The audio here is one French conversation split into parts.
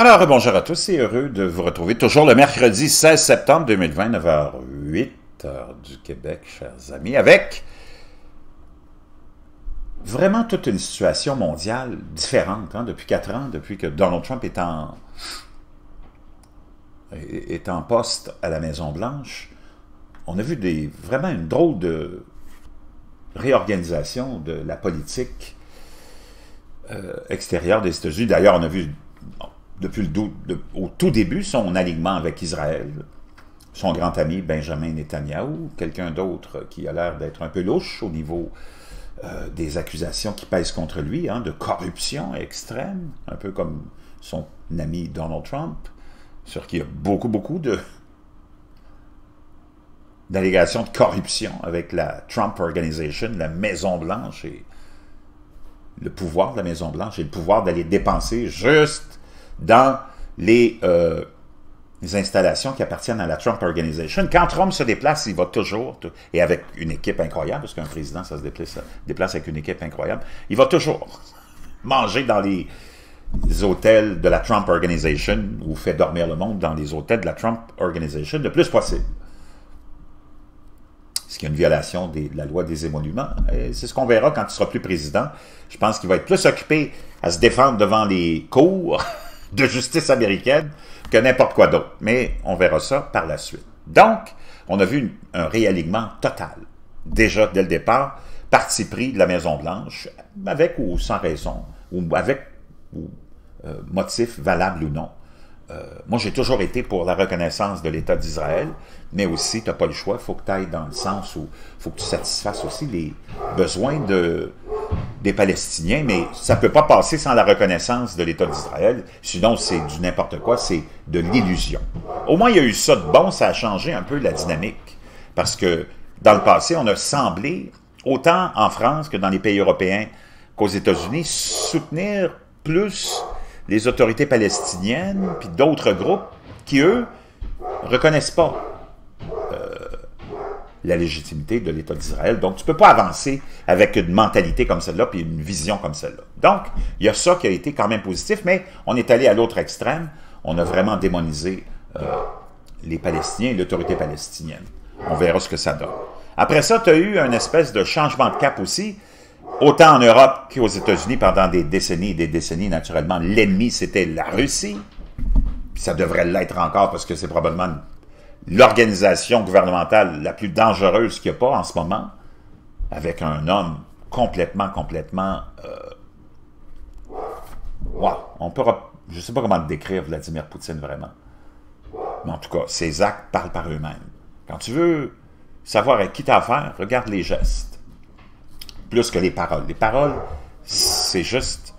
Alors, bonjour à tous et heureux de vous retrouver toujours le mercredi 16 septembre 2020, 9h08 heure du Québec, chers amis, avec vraiment toute une situation mondiale différente hein, depuis quatre ans, depuis que Donald Trump est en, est en poste à la Maison-Blanche. On a vu des, vraiment une drôle de réorganisation de la politique euh, extérieure des États-Unis. D'ailleurs, on a vu depuis le de, au tout début, son alignement avec Israël, son grand ami Benjamin Netanyahu, quelqu'un d'autre qui a l'air d'être un peu louche au niveau euh, des accusations qui pèsent contre lui, hein, de corruption extrême, un peu comme son ami Donald Trump, sur qui il y a beaucoup, beaucoup de d'allégations de corruption avec la Trump Organization, la Maison-Blanche et le pouvoir de la Maison-Blanche et le pouvoir d'aller dépenser juste dans euh, les, installations qui appartiennent à la Trump Organization. Quand Trump se déplace, il va toujours, et avec une équipe incroyable, parce qu'un président, ça se déplace, avec une équipe incroyable, il va toujours manger dans les hôtels de la Trump Organization ou fait dormir le monde dans les hôtels de la Trump Organization le plus possible. Ce qui est une violation de la loi des émoluments. C'est ce qu'on verra quand il sera plus président. Je pense qu'il va être plus occupé à se défendre devant les cours de justice américaine que n'importe quoi d'autre. Mais on verra ça par la suite. Donc, on a vu un réalignement total, déjà dès le départ, parti pris de la Maison-Blanche, avec ou sans raison, ou avec ou, euh, motif valable ou non. Euh, moi, j'ai toujours été pour la reconnaissance de l'État d'Israël, mais aussi, tu n'as pas le choix, il faut que tu ailles dans le sens où il faut que tu satisfasses aussi les besoins de, des Palestiniens, mais ça ne peut pas passer sans la reconnaissance de l'État d'Israël, sinon c'est du n'importe quoi, c'est de l'illusion. Au moins, il y a eu ça de bon, ça a changé un peu la dynamique, parce que dans le passé, on a semblé, autant en France que dans les pays européens qu'aux États-Unis, soutenir plus les autorités palestiniennes, puis d'autres groupes qui, eux, ne reconnaissent pas la légitimité de l'État d'Israël. Donc, tu ne peux pas avancer avec une mentalité comme celle-là, puis une vision comme celle-là. Donc, il y a ça qui a été quand même positif, mais on est allé à l'autre extrême. On a vraiment démonisé euh, les Palestiniens et l'autorité palestinienne. On verra ce que ça donne. Après ça, tu as eu un espèce de changement de cap aussi. Autant en Europe qu'aux États-Unis, pendant des décennies et des décennies, naturellement, l'ennemi, c'était la Russie. ça devrait l'être encore parce que c'est probablement l'organisation gouvernementale la plus dangereuse qu'il n'y a pas en ce moment, avec un homme complètement, complètement... Euh... On peut... Je ne sais pas comment le décrire, Vladimir Poutine, vraiment. Mais en tout cas, ses actes parlent par eux-mêmes. Quand tu veux savoir à qui t'as affaire, regarde les gestes. Plus que les paroles. Les paroles, c'est juste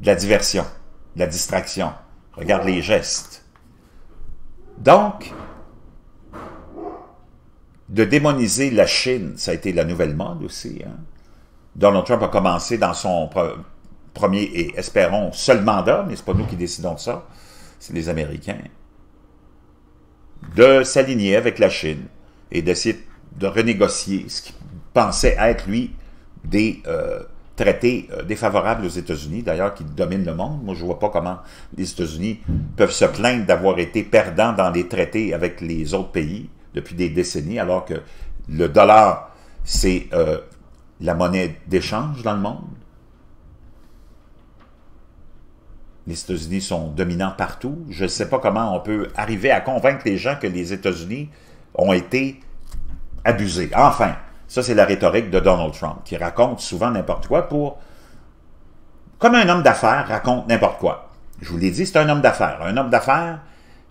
de la diversion, de la distraction. Regarde les gestes. Donc, de démoniser la Chine, ça a été la nouvelle mode aussi. Hein. Donald Trump a commencé dans son premier et espérons seul mandat, mais n'est pas nous qui décidons de ça, c'est les Américains, de s'aligner avec la Chine et d'essayer de renégocier ce qui pensait être, lui, des euh, traités euh, défavorables aux États-Unis, d'ailleurs, qui dominent le monde. Moi, je vois pas comment les États-Unis peuvent se plaindre d'avoir été perdants dans les traités avec les autres pays depuis des décennies, alors que le dollar, c'est euh, la monnaie d'échange dans le monde. Les États-Unis sont dominants partout. Je ne sais pas comment on peut arriver à convaincre les gens que les États-Unis ont été abusés. Enfin, ça c'est la rhétorique de Donald Trump, qui raconte souvent n'importe quoi pour... Comme un homme d'affaires raconte n'importe quoi. Je vous l'ai dit, c'est un homme d'affaires. Un homme d'affaires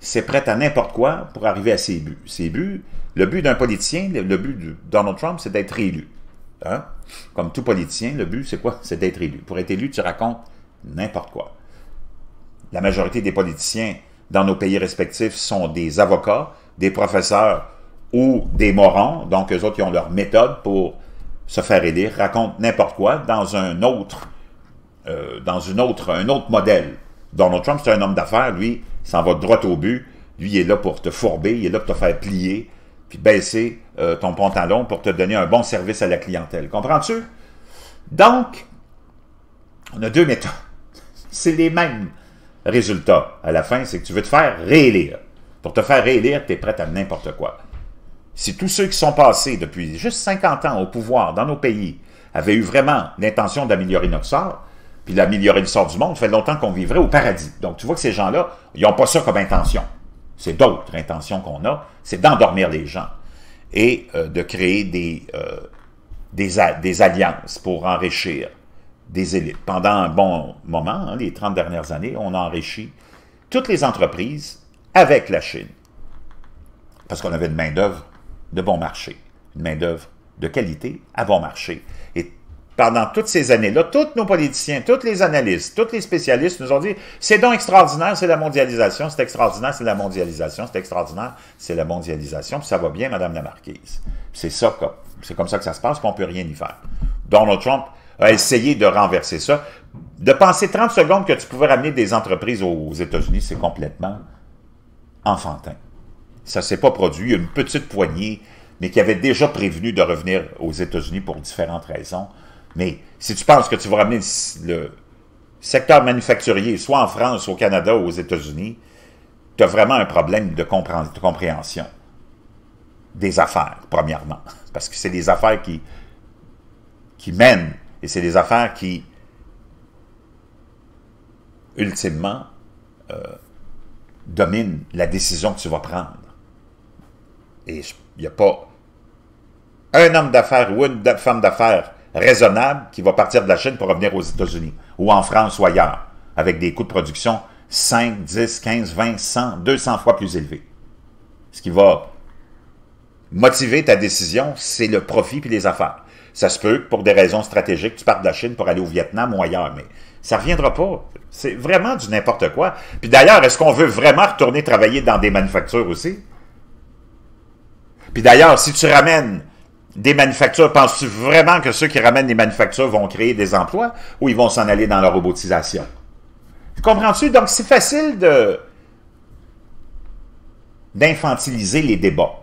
c'est prête à n'importe quoi pour arriver à ses buts. Ses buts, le but d'un politicien, le, but de Donald Trump, c'est d'être élu. Hein? Comme tout politicien, le but, c'est quoi? C'est d'être élu. Pour être élu, tu racontes n'importe quoi. La majorité des politiciens dans nos pays respectifs sont des avocats, des professeurs ou des morons, donc eux autres, ils ont leur méthode pour se faire élire, racontent n'importe quoi dans un autre, euh, dans une autre, un autre modèle. Donald Trump, c'est un homme d'affaires, lui, s'en va droit au but. Lui, il est là pour te fourber, il est là pour te faire plier, puis baisser euh, ton pantalon pour te donner un bon service à la clientèle. Comprends-tu? Donc, on a deux méthodes. C'est les mêmes résultats. À la fin, c'est que tu veux te faire réélire. Pour te faire réélire, tu es prêt à n'importe quoi. Si tous ceux qui sont passés depuis juste 50 ans au pouvoir dans nos pays avaient eu vraiment l'intention d'améliorer notre sort, puis d'améliorer le sort du monde, fait longtemps qu'on vivrait au paradis. Donc, tu vois que ces gens-là, ils n'ont pas ça comme intention. C'est d'autres intentions qu'on a, c'est d'endormir les gens et euh, de créer des, euh, des, alliances pour enrichir des élites. Pendant un bon moment, hein, les 30 dernières années, on a enrichi toutes les entreprises avec la Chine, parce qu'on avait une main-d'œuvre de bon marché, une main-d'œuvre de qualité à bon marché pendant toutes ces années-là, tous nos politiciens, tous les analystes, tous les spécialistes nous ont dit c'est donc extraordinaire, c'est la mondialisation, c'est extraordinaire, c'est la mondialisation, c'est extraordinaire, c'est la mondialisation, puis ça va bien, Madame la Marquise. C'est ça, c'est comme ça que ça se passe, qu'on peut rien y faire. Donald Trump a essayé de renverser ça. De penser 30 secondes que tu pouvais ramener des entreprises aux États-Unis, c'est complètement enfantin. Ça ne s'est pas produit. Une petite poignée, mais qui avait déjà prévenu de revenir aux États-Unis pour différentes raisons, mais si tu penses que tu vas ramener le secteur manufacturier, soit en France, au Canada ou aux États-Unis, tu as vraiment un problème de, compréhension des affaires, premièrement. Parce que c'est des affaires qui, qui mènent et c'est des affaires qui, ultimement, euh, dominent la décision que tu vas prendre. Et il n'y a pas un homme d'affaires ou une femme d'affaires raisonnable qui va partir de la Chine pour revenir aux États-Unis ou en France ou ailleurs, avec des coûts de production 5, 10, 15, 20, 100, 200 fois plus élevés. Ce qui va motiver ta décision, c'est le profit puis les affaires. Ça se peut que pour des raisons stratégiques, tu partes de la Chine pour aller au Vietnam ou ailleurs, mais ça ne reviendra pas. C'est vraiment du n'importe quoi. Puis d'ailleurs, est-ce qu'on veut vraiment retourner travailler dans des manufactures aussi? Puis d'ailleurs, si tu ramènes des manufactures. Penses-tu vraiment que ceux qui ramènent des manufactures vont créer des emplois ou ils vont s'en aller dans la robotisation? Comprends-tu? Donc, c'est facile de d'infantiliser les débats,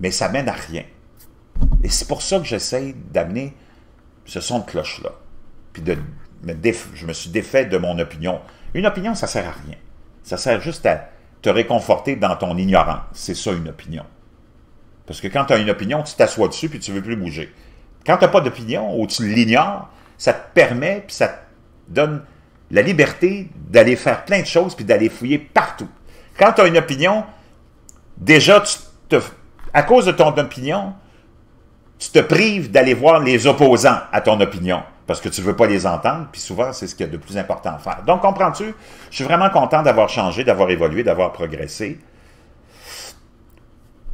mais ça mène à rien. Et c'est pour ça que j'essaie d'amener ce son de cloche-là. Puis de je me suis défait de mon opinion. Une opinion, ça sert à rien. Ça sert juste à te réconforter dans ton ignorance. C'est ça, une opinion. Parce que quand tu as une opinion, tu t'assois dessus puis tu ne veux plus bouger. Quand tu n'as pas d'opinion ou tu l'ignores, ça te permet puis ça te donne la liberté d'aller faire plein de choses puis d'aller fouiller partout. Quand tu as une opinion, déjà, tu te, à cause de ton opinion, tu te prives d'aller voir les opposants à ton opinion parce que tu ne veux pas les entendre, puis souvent, c'est ce qu'il y a de plus important à faire. Donc, comprends-tu? Je suis vraiment content d'avoir changé, d'avoir évolué, d'avoir progressé.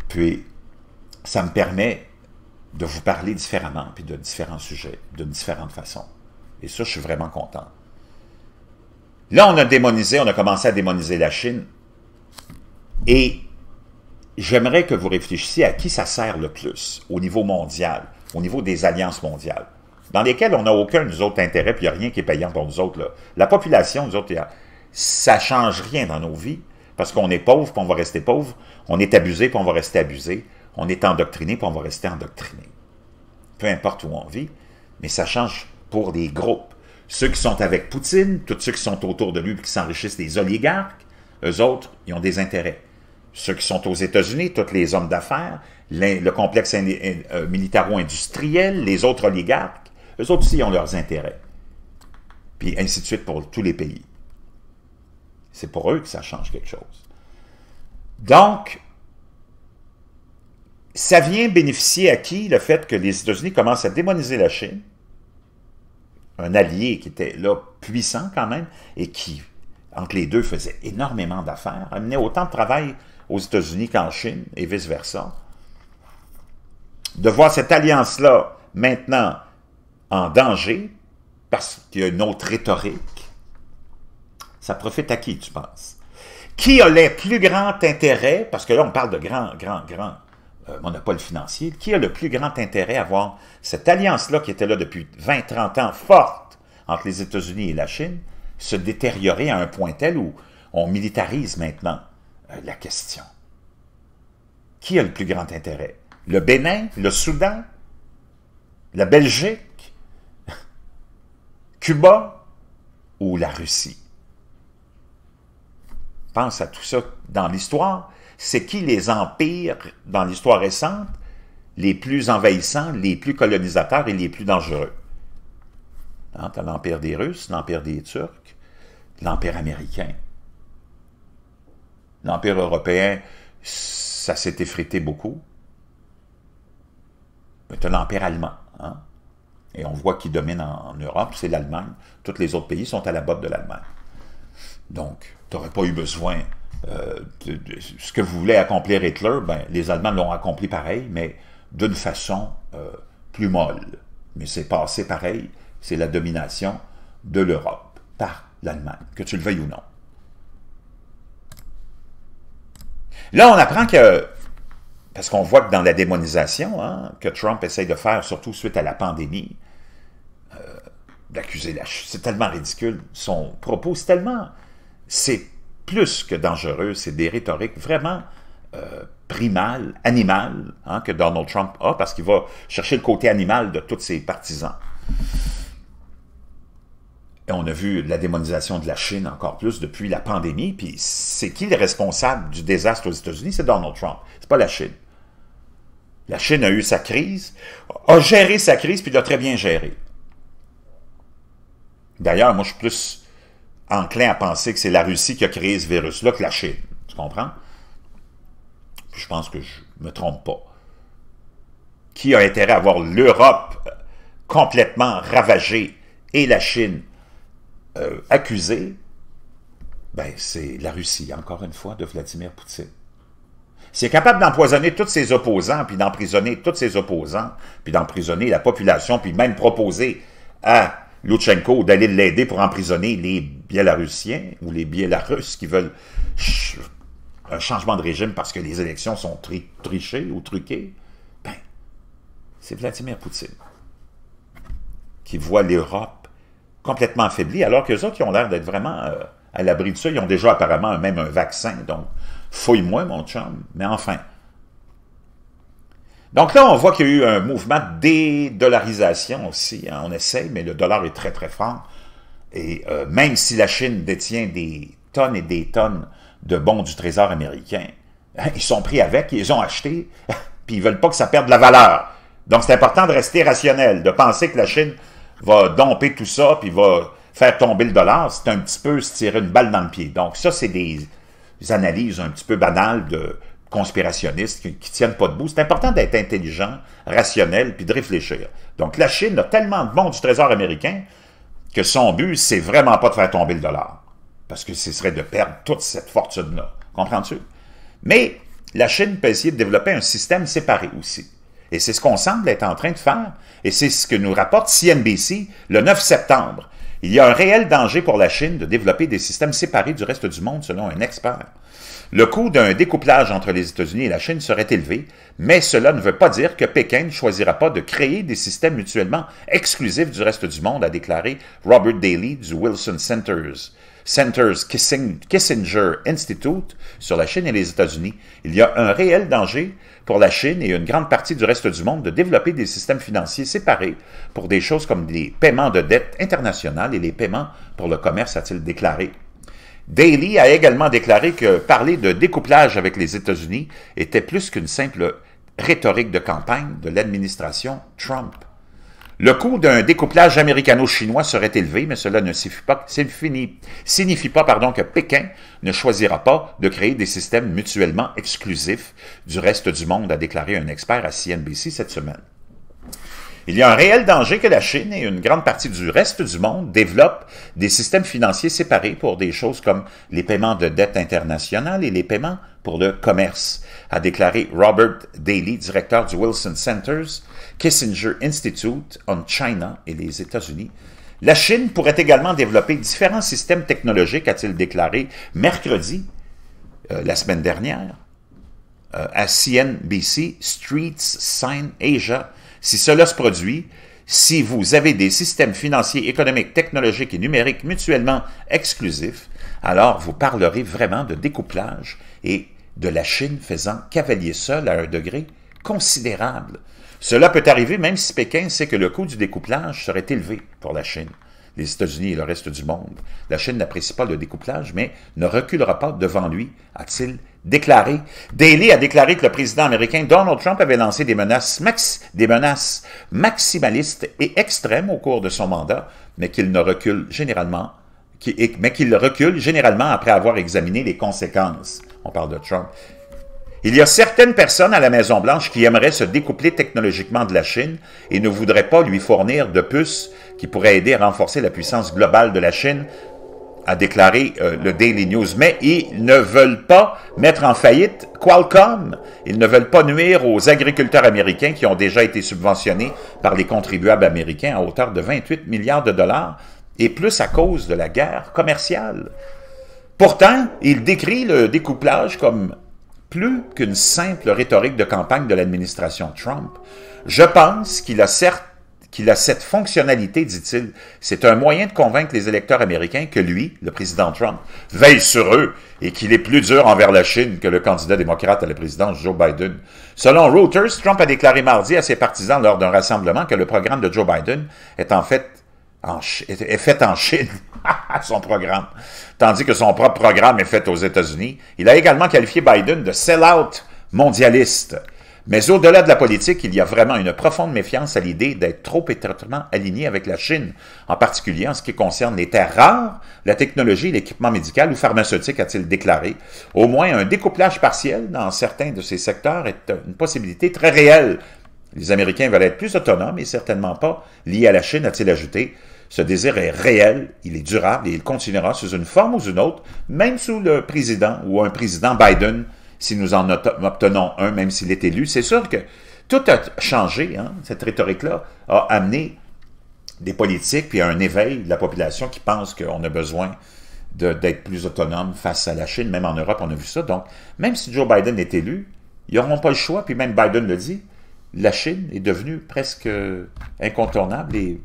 Puis, ça me permet de vous parler différemment, puis de différents sujets, d'une différente façon. Et ça, je suis vraiment content. Là, on a démonisé, on a commencé à démoniser la Chine. Et j'aimerais que vous réfléchissiez à qui ça sert le plus au niveau mondial, au niveau des alliances mondiales, dans lesquelles on n'a aucun, nous autres, intérêt, puis il n'y a rien qui est payant pour nous autres. La population, nous autres, ça ne change rien dans nos vies, parce qu'on est pauvre, puis on va rester pauvre, on est abusé, puis on va rester abusé, on est endoctriné, puis on va rester endoctriné. Peu importe où on vit, mais ça change pour les groupes. Ceux qui sont avec Poutine, tous ceux qui sont autour de lui et qui s'enrichissent des oligarques, eux autres, ils ont des intérêts. Ceux qui sont aux États-Unis, tous les hommes d'affaires, le complexe euh, militaro-industriel, les autres oligarques, eux autres aussi ont leurs intérêts. Puis ainsi de suite pour tous les pays. C'est pour eux que ça change quelque chose. Donc, ça vient bénéficier à qui le fait que les États-Unis commencent à démoniser la Chine, un allié qui était là puissant quand même, et qui, entre les deux, faisait énormément d'affaires, amenait autant de travail aux États-Unis qu'en Chine, et vice-versa. De voir cette alliance-là maintenant en danger, parce qu'il y a une autre rhétorique, ça profite à qui, tu penses? Qui a les plus grands intérêts, parce que là, on parle de grands, grands, grands euh, monopole financier, qui a le plus grand intérêt à voir cette alliance-là qui était là depuis 20-30 ans, forte, entre les États-Unis et la Chine, se détériorer à un point tel où on militarise maintenant euh, la question. Qui a le plus grand intérêt? Le Bénin? Le Soudan? La Belgique? Cuba? Ou la Russie? Pense à tout ça dans l'histoire c'est qui les empires dans l'histoire récente les plus envahissants, les plus colonisateurs et les plus dangereux? Hein, tu l'empire des Russes, l'empire des Turcs, l'empire américain. L'empire européen, ça s'est effrité beaucoup. Mais tu l'empire allemand. Hein? Et on voit qui domine en, en Europe, c'est l'Allemagne. Tous les autres pays sont à la botte de l'Allemagne. Donc, tu n'aurais pas eu besoin euh, ce que vous voulez accomplir Hitler, ben, les Allemands l'ont accompli pareil, mais d'une façon euh, plus molle. Mais c'est passé pareil, c'est la domination de l'Europe par l'Allemagne, que tu le veuilles ou non. Là, on apprend que, parce qu'on voit que dans la démonisation hein, que Trump essaye de faire, surtout suite à la pandémie, euh, d'accuser la... C'est tellement ridicule. Son propos, c'est tellement... C'est plus que dangereux, c'est des rhétoriques vraiment euh, primales, animales, hein, que Donald Trump a, parce qu'il va chercher le côté animal de tous ses partisans. Et on a vu la démonisation de la Chine encore plus depuis la pandémie, puis c'est qui le responsable du désastre aux États-Unis? C'est Donald Trump, c'est pas la Chine. La Chine a eu sa crise, a géré sa crise, puis l'a très bien gérée. D'ailleurs, moi, je suis plus enclin à penser que c'est la Russie qui a créé ce virus-là que la Chine. Tu comprends? je pense que je me trompe pas. Qui a intérêt à voir l'Europe euh, complètement ravagée et la Chine euh, accusée? Ben, c'est la Russie, encore une fois, de Vladimir Poutine. C'est capable d'empoisonner tous ses opposants, puis d'emprisonner tous ses opposants, puis d'emprisonner la population, puis même proposer à Louchenko d'aller l'aider pour emprisonner les Biélorussiens ou les biélarusses qui veulent un changement de régime parce que les élections sont trichées ou truquées, ben, c'est Vladimir Poutine qui voit l'Europe complètement affaiblie, alors que autres, qui ont l'air d'être vraiment euh, à l'abri de ça. Ils ont déjà apparemment même un vaccin, donc fouille-moi, mon chum, mais enfin. Donc là, on voit qu'il y a eu un mouvement de dédollarisation aussi. Hein. On essaye, mais le dollar est très, très fort. Et euh, même si la Chine détient des tonnes et des tonnes de bons du Trésor américain, hein, ils sont pris avec, ils ont acheté, puis ils veulent pas que ça perde de la valeur. Donc c'est important de rester rationnel, de penser que la Chine va domper tout ça, puis va faire tomber le dollar, c'est un petit peu se tirer une balle dans le pied. Donc ça, c'est des analyses un petit peu banales de conspirationnistes qui, ne tiennent pas debout. C'est important d'être intelligent, rationnel, puis de réfléchir. Donc la Chine a tellement de bons du trésor américain que son but, c'est vraiment pas de faire tomber le dollar. Parce que ce serait de perdre toute cette fortune-là. Comprends-tu? Mais la Chine peut essayer de développer un système séparé aussi. Et c'est ce qu'on semble être en train de faire. Et c'est ce que nous rapporte CNBC le 9 septembre. Il y a un réel danger pour la Chine de développer des systèmes séparés du reste du monde, selon un expert. Le coût d'un découplage entre les États-Unis et la Chine serait élevé, mais cela ne veut pas dire que Pékin ne choisira pas de créer des systèmes mutuellement exclusifs du reste du monde, a déclaré Robert Daly du Wilson Centers. Kissinger Institute sur la Chine et les États-Unis. Il y a un réel danger pour la Chine et une grande partie du reste du monde de développer des systèmes financiers séparés pour des choses comme les paiements de dettes internationales et les paiements pour le commerce, a-t-il déclaré. Daly a également déclaré que parler de découplage avec les États-Unis était plus qu'une simple rhétorique de campagne de l'administration Trump. Le coût d'un découplage américano-chinois serait élevé, mais cela ne signifie pas, que Pékin ne choisira pas de créer des systèmes mutuellement exclusifs du reste du monde, a déclaré un expert à CNBC cette semaine. Il y a un réel danger que la Chine et une grande partie du reste du monde développent des systèmes financiers séparés pour des choses comme les paiements de dettes internationales et les paiements pour le commerce, a déclaré Robert Daly, directeur du Wilson Center's Kissinger Institute on China et les États-Unis. La Chine pourrait également développer différents systèmes technologiques, a-t-il déclaré mercredi, euh, la semaine dernière, euh, à CNBC Streets Sign Asia, si cela se produit, si vous avez des systèmes financiers, économiques, technologiques et numériques mutuellement exclusifs, alors vous parlerez vraiment de découplage et de la Chine faisant cavalier seul à un degré considérable. Cela peut arriver même si Pékin sait que le coût du découplage serait élevé pour la Chine, les États-Unis et le reste du monde. La Chine n'apprécie pas le découplage, mais ne reculera pas devant lui, a-t-il déclaré. Daly a déclaré que le président américain Donald Trump avait lancé des menaces, des menaces maximalistes et extrêmes au cours de son mandat, mais qu'il ne recule généralement, mais qu'il recule généralement après avoir examiné les conséquences. On parle de Trump. Il y a certaines personnes à la Maison-Blanche qui aimeraient se découpler technologiquement de la Chine et ne voudraient pas lui fournir de puces qui pourraient aider à renforcer la puissance globale de la Chine a déclaré euh, le Daily News. Mais ils ne veulent pas mettre en faillite Qualcomm. Ils ne veulent pas nuire aux agriculteurs américains qui ont déjà été subventionnés par les contribuables américains à hauteur de 28 milliards de dollars et plus à cause de la guerre commerciale. Pourtant, il décrit le découplage comme plus qu'une simple rhétorique de campagne de l'administration Trump. Je pense qu'il a certes qu'il a cette fonctionnalité, dit-il. C'est un moyen de convaincre les électeurs américains que lui, le président Trump, veille sur eux et qu'il est plus dur envers la Chine que le candidat démocrate à la présidence Joe Biden. Selon Reuters, Trump a déclaré mardi à ses partisans lors d'un rassemblement que le programme de Joe Biden est en fait en fait en Chine, son programme, tandis que son propre programme est fait aux États-Unis. Il a également qualifié Biden de sell-out mondialiste. Mais au-delà de la politique, il y a vraiment une profonde méfiance à l'idée d'être trop étroitement aligné avec la Chine, en particulier en ce qui concerne les terres rares, la technologie, l'équipement médical ou pharmaceutique, a-t-il déclaré. Au moins, un découplage partiel dans certains de ces secteurs est une possibilité très réelle. Les Américains veulent être plus autonomes et certainement pas liés à la Chine, a-t-il ajouté. Ce désir est réel, il est durable et il continuera sous une forme ou une autre, même sous le président ou un président Biden si nous en obtenons un, même s'il est élu. C'est sûr que tout a changé. Hein. Cette rhétorique-là a amené des politiques puis un éveil de la population qui pense qu'on a besoin d'être plus autonome face à la Chine. Même en Europe, on a vu ça. Donc, même si Joe Biden est élu, ils n'auront pas le choix. Puis même Biden le dit, la Chine est devenue presque incontournable et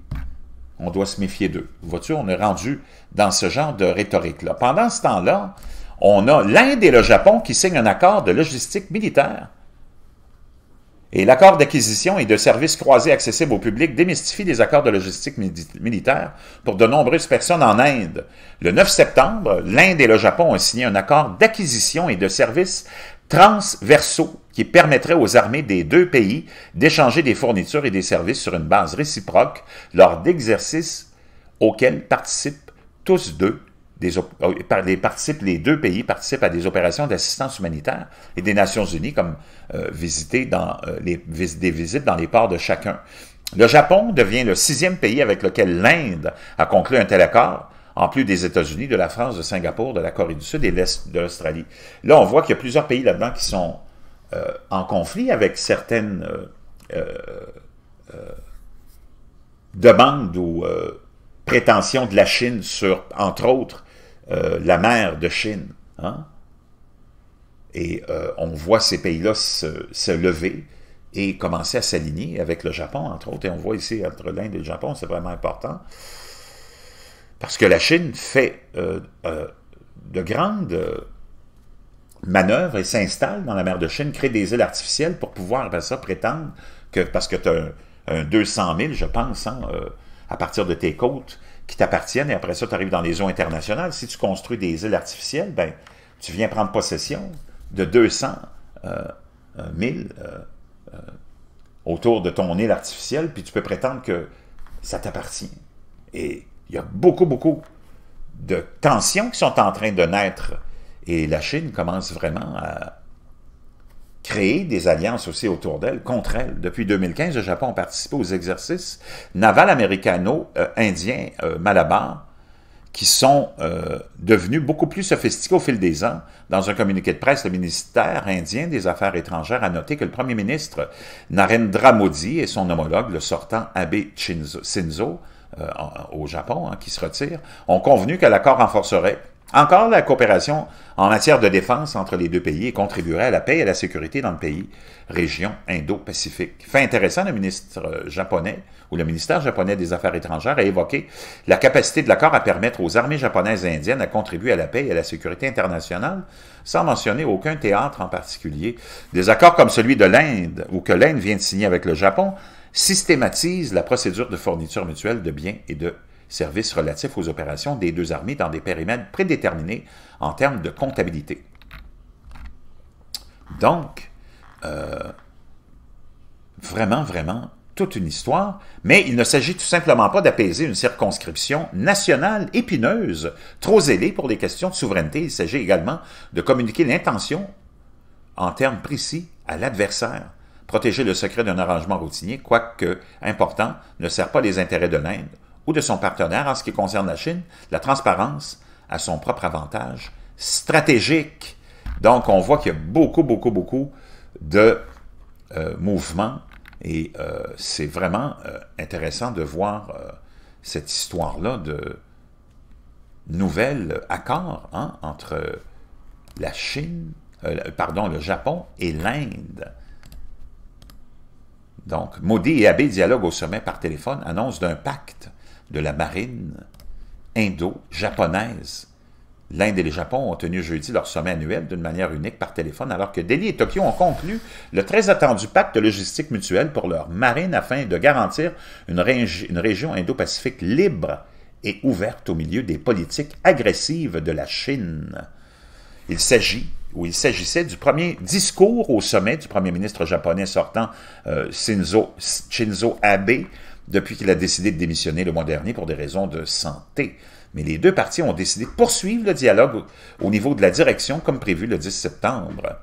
on doit se méfier d'eux. Vois-tu, on est rendu dans ce genre de rhétorique-là. Pendant ce temps-là, on a l'Inde et le Japon qui signent un accord de logistique militaire. Et l'accord d'acquisition et de services croisés accessibles au public démystifie les accords de logistique militaire pour de nombreuses personnes en Inde. Le 9 septembre, l'Inde et le Japon ont signé un accord d'acquisition et de services transversaux qui permettrait aux armées des deux pays d'échanger des fournitures et des services sur une base réciproque lors d'exercices auxquels participent tous deux des, euh, les, les deux pays participent à des opérations d'assistance humanitaire et des Nations Unies, comme euh, dans, euh, les, des visites dans les ports de chacun. Le Japon devient le sixième pays avec lequel l'Inde a conclu un tel accord, en plus des États-Unis, de la France, de Singapour, de la Corée du Sud et de l'Australie. Là, on voit qu'il y a plusieurs pays là-dedans qui sont en conflit avec certaines demandes ou prétentions de la Chine sur, entre autres, euh, la mer de Chine. Hein? Et euh, on voit ces pays-là se, lever et commencer à s'aligner avec le Japon, entre autres. Et on voit ici, entre l'Inde et le Japon, c'est vraiment important. Parce que la Chine fait euh, de grandes manœuvres et s'installe dans la mer de Chine, crée des îles artificielles pour pouvoir, ça, prétendre que, parce que tu as un, 200 000, je pense, hein, à partir de tes côtes, qui t'appartiennent et après ça, tu arrives dans les eaux internationales. Si tu construis des îles artificielles, ben, tu viens prendre possession de 200 000 euh, euh, euh, autour de ton île artificielle, puis tu peux prétendre que ça t'appartient. Et il y a beaucoup, beaucoup de tensions qui sont en train de naître et la Chine commence vraiment à, Créer des alliances aussi autour d'elle, contre elle. Depuis 2015, le Japon a participé aux exercices navals américano-indiens euh, Malabar, qui sont euh, devenus beaucoup plus sophistiqués au fil des ans. Dans un communiqué de presse, le ministère indien des Affaires étrangères a noté que le premier ministre Narendra Modi et son homologue, le sortant Abe Shinzo, euh, au Japon, hein, qui se retire, ont convenu que l'accord renforcerait encore, la coopération en matière de défense entre les deux pays contribuerait à la paix et à la sécurité dans le pays, région Indo-Pacifique. Fait intéressant, le ministre euh, japonais ou le ministère japonais des Affaires étrangères a évoqué la capacité de l'accord à permettre aux armées japonaises et indiennes à contribuer à la paix et à la sécurité internationale, sans mentionner aucun théâtre en particulier. Des accords comme celui de l'Inde ou que l'Inde vient de signer avec le Japon systématisent la procédure de fourniture mutuelle de biens et de service relatifs aux opérations des deux armées dans des périmètres prédéterminés en termes de comptabilité. Donc, euh, vraiment, vraiment, toute une histoire, mais il ne s'agit tout simplement pas d'apaiser une circonscription nationale épineuse, trop zélée pour les questions de souveraineté. Il s'agit également de communiquer l'intention en termes précis à l'adversaire. Protéger le secret d'un arrangement routinier, quoique important, ne sert pas les intérêts de l'Inde, ou de son partenaire en ce qui concerne la Chine, la transparence à son propre avantage stratégique. Donc, on voit qu'il y a beaucoup, beaucoup, beaucoup de euh, mouvements et euh, c'est vraiment euh, intéressant de voir cette histoire-là de nouvel accord hein, entre la Chine, pardon, le Japon et l'Inde. Donc, Modi et Abe dialoguent au sommet par téléphone, annonce d'un pacte de la marine indo-japonaise. L'Inde et le Japon ont tenu jeudi leur sommet annuel d'une manière unique par téléphone, alors que Delhi et Tokyo ont conclu le très attendu pacte de logistique mutuel pour leur marine afin de garantir une, région indo-pacifique libre et ouverte au milieu des politiques agressives de la Chine. Il s'agit où il s'agissait du premier discours au sommet du premier ministre japonais sortant euh, Shinzo Abe depuis qu'il a décidé de démissionner le mois dernier pour des raisons de santé. Mais les deux parties ont décidé de poursuivre le dialogue au niveau de la direction comme prévu le 10 septembre.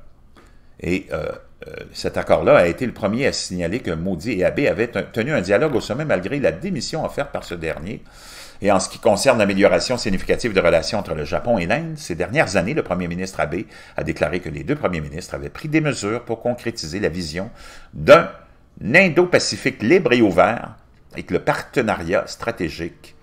Et euh, euh, cet accord-là a été le premier à signaler que Modi et Abe avaient tenu un dialogue au sommet malgré la démission offerte par ce dernier. Et en ce qui concerne l'amélioration significative de relations entre le Japon et l'Inde, ces dernières années, le premier ministre Abe a déclaré que les deux premiers ministres avaient pris des mesures pour concrétiser la vision d'un Indo-Pacifique libre et ouvert que le partenariat stratégique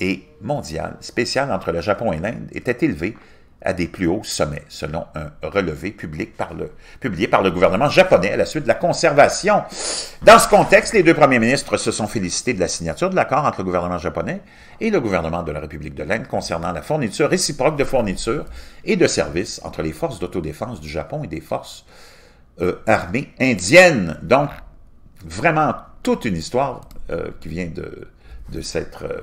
et mondial spécial entre le Japon et l'Inde était élevé à des plus hauts sommets, selon un relevé public par le, publié par le gouvernement japonais à la suite de la conservation. Dans ce contexte, les deux premiers ministres se sont félicités de la signature de l'accord entre le gouvernement japonais et le gouvernement de la République de l'Inde concernant la fourniture réciproque de fournitures et de services entre les forces d'autodéfense du Japon et des forces euh, armées indiennes. Donc, vraiment toute une histoire euh, qui vient de, s'être euh,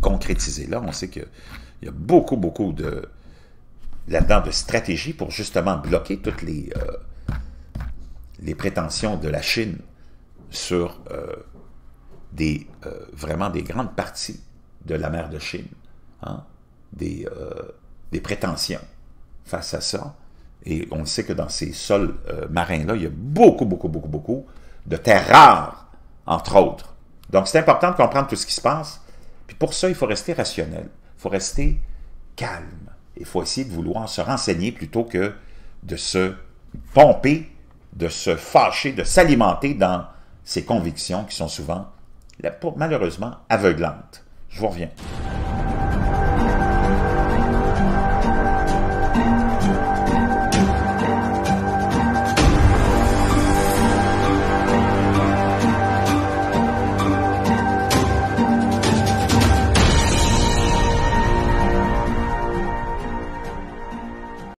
concrétisée là. On sait qu'il y a beaucoup, beaucoup de là-dedans de stratégie pour justement bloquer toutes les, euh, les prétentions de la Chine sur des, vraiment des grandes parties de la mer de Chine, hein, des, des prétentions face à ça. Et on sait que dans ces sols marins-là, il y a beaucoup, beaucoup, beaucoup, beaucoup de terres rares, entre autres. Donc, c'est important de comprendre tout ce qui se passe. Puis pour ça, il faut rester rationnel, il faut rester calme. Il faut essayer de vouloir se renseigner plutôt que de se pomper, de se fâcher, de s'alimenter dans ces convictions qui sont souvent, malheureusement, aveuglantes. Je vous reviens.